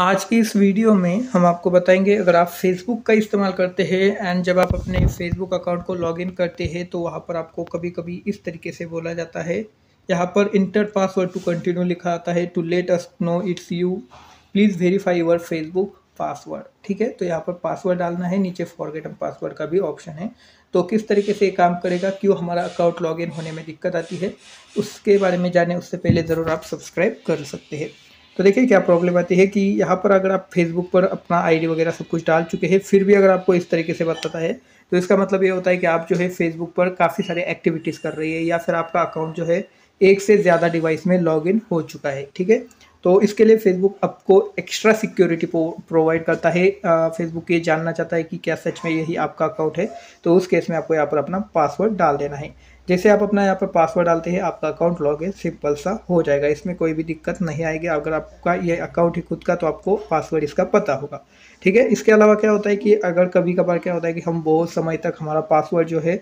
आज की इस वीडियो में हम आपको बताएंगे अगर आप फेसबुक का इस्तेमाल करते हैं एंड जब आप अपने फेसबुक अकाउंट को लॉगिन करते हैं तो वहाँ पर आपको कभी कभी इस तरीके से बोला जाता है यहाँ पर इंटर पासवर्ड टू कंटिन्यू लिखा आता है to let us know it's you please verify your Facebook password ठीक है तो यहाँ पर पासवर्ड डालना है नीचे फॉरगेट पासवर्ड का भी ऑप्शन है तो किस तरीके से ये काम करेगा क्यों हमारा अकाउंट लॉगिन होने में दिक्कत आती है उसके बारे में जाने उससे पहले ज़रूर आप सब्सक्राइब कर सकते हैं तो देखिए क्या प्रॉब्लम आती है कि यहाँ पर अगर आप फेसबुक पर अपना आईडी वगैरह सब कुछ डाल चुके हैं फिर भी अगर आपको इस तरीके से बताता है तो इसका मतलब ये होता है कि आप जो है फेसबुक पर काफ़ी सारे एक्टिविटीज़ कर रही है या फिर आपका अकाउंट जो है एक से ज़्यादा डिवाइस में लॉग हो चुका है ठीक है तो इसके लिए फेसबुक आपको एक्स्ट्रा सिक्योरिटी प्रोवाइड करता है फेसबुक ये जानना चाहता है कि क्या सच में यही आपका अकाउंट है तो उस केस में आपको यहाँ पर अपना पासवर्ड डाल देना है जैसे आप अपना यहाँ पर पासवर्ड डालते हैं आपका अकाउंट लॉग इन सिंपल सा हो जाएगा इसमें कोई भी दिक्कत नहीं आएगी अगर आपका ये अकाउंट ही खुद का तो आपको पासवर्ड इसका पता होगा ठीक है इसके अलावा क्या होता है कि अगर कभी कभार क्या होता है कि हम बहुत समय तक हमारा पासवर्ड जो है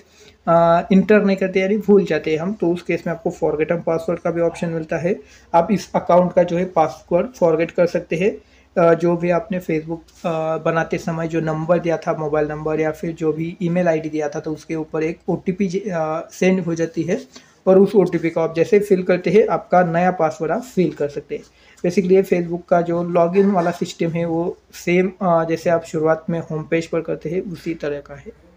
आ, इंटर नहीं करते यानी भूल जाते हैं हम तो उस केस में आपको फॉरगेटम पासवर्ड का भी ऑप्शन मिलता है आप इस अकाउंट का जो है पासवर्ड फॉरगेट कर सकते हैं जो भी आपने फेसबुक बनाते समय जो नंबर दिया था मोबाइल नंबर या फिर जो भी ईमेल आईडी दिया था तो उसके ऊपर एक ओ सेंड हो जाती है और उस ओ को आप जैसे फिल करते हैं आपका नया पासवर्ड आप फिल कर सकते हैं बेसिकली फेसबुक का जो लॉगिन वाला सिस्टम है वो सेम जैसे आप शुरुआत में होम पेज पर करते हैं उसी तरह का है